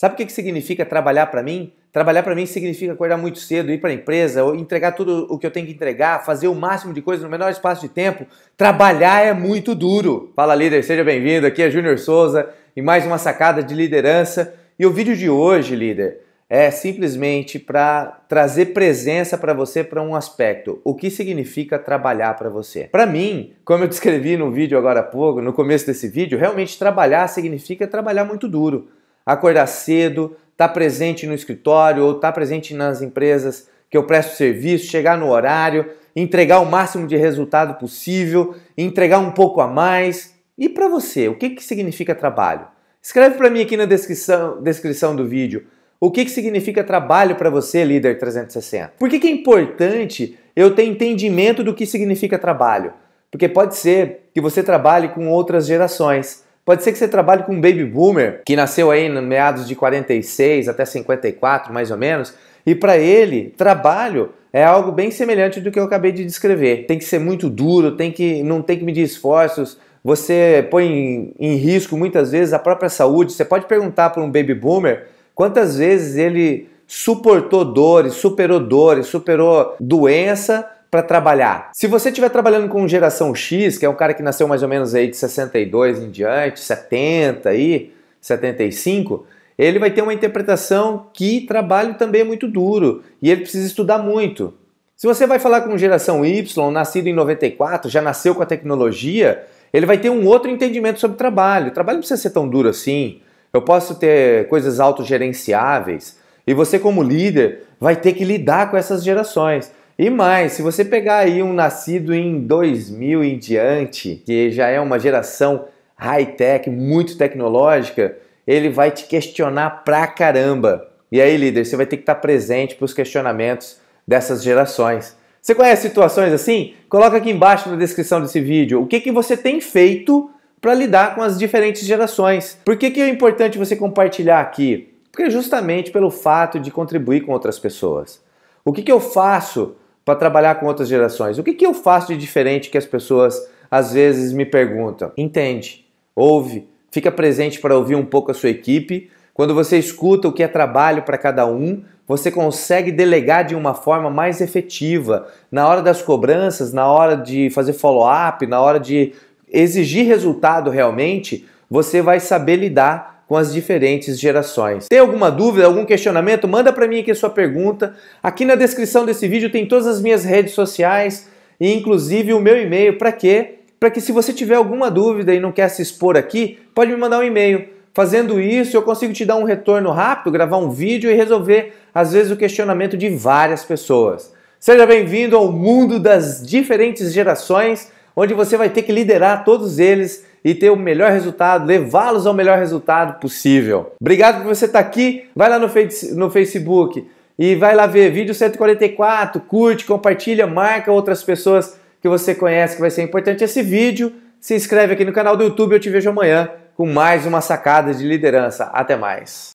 Sabe o que, que significa trabalhar para mim? Trabalhar para mim significa acordar muito cedo, ir para a empresa, entregar tudo o que eu tenho que entregar, fazer o máximo de coisas no menor espaço de tempo. Trabalhar é muito duro. Fala líder, seja bem-vindo. Aqui é Júnior Souza e mais uma sacada de liderança. E o vídeo de hoje, líder, é simplesmente para trazer presença para você para um aspecto. O que significa trabalhar para você? Para mim, como eu descrevi no vídeo agora há pouco, no começo desse vídeo, realmente trabalhar significa trabalhar muito duro acordar cedo, estar tá presente no escritório ou estar tá presente nas empresas que eu presto serviço, chegar no horário, entregar o máximo de resultado possível, entregar um pouco a mais. E para você, o que, que significa trabalho? Escreve para mim aqui na descrição, descrição do vídeo o que, que significa trabalho para você, líder 360. Por que, que é importante eu ter entendimento do que significa trabalho? Porque pode ser que você trabalhe com outras gerações Pode ser que você trabalhe com um baby boomer que nasceu aí no meados de 46 até 54, mais ou menos, e para ele, trabalho é algo bem semelhante do que eu acabei de descrever. Tem que ser muito duro, tem que não tem que medir esforços, você põe em, em, risco muitas vezes a própria saúde. Você pode perguntar para um baby boomer quantas vezes ele suportou dores, superou dores, superou doença para trabalhar. Se você estiver trabalhando com geração X, que é um cara que nasceu mais ou menos aí de 62 em diante, 70 aí, 75, ele vai ter uma interpretação que trabalho também é muito duro e ele precisa estudar muito. Se você vai falar com geração Y, nascido em 94, já nasceu com a tecnologia, ele vai ter um outro entendimento sobre trabalho. O trabalho não precisa ser tão duro assim. Eu posso ter coisas autogerenciáveis. E você, como líder, vai ter que lidar com essas gerações. E mais, se você pegar aí um nascido em 2000 em diante, que já é uma geração high-tech, muito tecnológica, ele vai te questionar pra caramba. E aí, líder, você vai ter que estar tá presente para os questionamentos dessas gerações. Você conhece situações assim? Coloca aqui embaixo na descrição desse vídeo o que, que você tem feito para lidar com as diferentes gerações. Por que, que é importante você compartilhar aqui? Porque é justamente pelo fato de contribuir com outras pessoas. O que, que eu faço para trabalhar com outras gerações? O que, que eu faço de diferente que as pessoas às vezes me perguntam? Entende, ouve, fica presente para ouvir um pouco a sua equipe. Quando você escuta o que é trabalho para cada um, você consegue delegar de uma forma mais efetiva. Na hora das cobranças, na hora de fazer follow-up, na hora de exigir resultado realmente, você vai saber lidar com as diferentes gerações. Tem alguma dúvida, algum questionamento? Manda para mim aqui a sua pergunta. Aqui na descrição desse vídeo tem todas as minhas redes sociais e inclusive o meu e-mail. Para quê? Para que se você tiver alguma dúvida e não quer se expor aqui, pode me mandar um e-mail. Fazendo isso, eu consigo te dar um retorno rápido, gravar um vídeo e resolver, às vezes, o questionamento de várias pessoas. Seja bem-vindo ao mundo das diferentes gerações, onde você vai ter que liderar todos eles e ter o melhor resultado, levá-los ao melhor resultado possível. Obrigado por você estar aqui. Vai lá no, face, no Facebook e vai lá ver vídeo 144, curte, compartilha, marca outras pessoas que você conhece que vai ser importante esse vídeo. Se inscreve aqui no canal do YouTube, eu te vejo amanhã com mais uma sacada de liderança. Até mais.